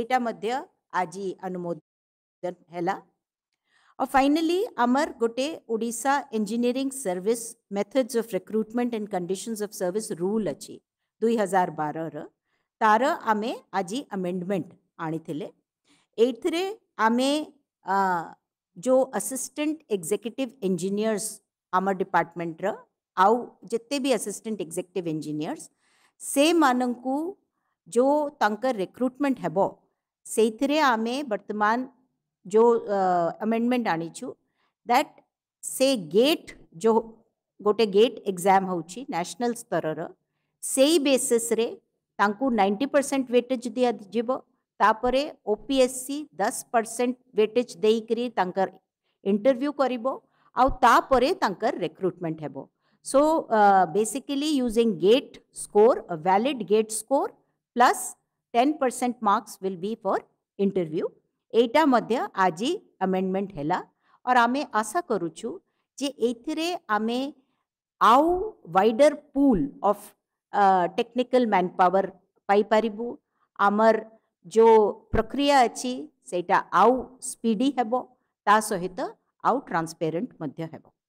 एटा मध्य आज अनुमोदन हैला और फाइनली आमर गोटे Odisha engineering service methods of recruitment and conditions of service rule अच्छी दुई हजार बारह तार आम आज अमेंडमेंट आनी आम जो असिस्टेंट एग्जीक्यूटिव इंजीनियर्स आम डिपार्टमेंटर आउ जिते भी असिस्टेंट एग्जीक्यूटिव इंजीनियर्स से मानू जो तंकर रिक्रुटमेंट हेबो से आम वर्तमान जो अमेंडमेंट आनी दैट से गेट जो गोटे गेट एग्जाम होची नेशनल स्तर से बेसिस रे तांकू 90 परसेंट वेटेज दिया तापर तापरे ओपीएससी 10 परसेंट वेटेज देकर इंटरव्यू कर आपर तर recruitment so basically using GATE score valid GATE score plus ten percent marks will be for interview एटा मध्य आज अमेंडमेंट है और आम आशा करूचु जे ये आम आउ wider pool of technical manpower पाईपरबू आमर जो प्रक्रिया अच्छी से आउ स्पीडी हेबो ता सहित आउ ट्रांसपेरेंट हेबो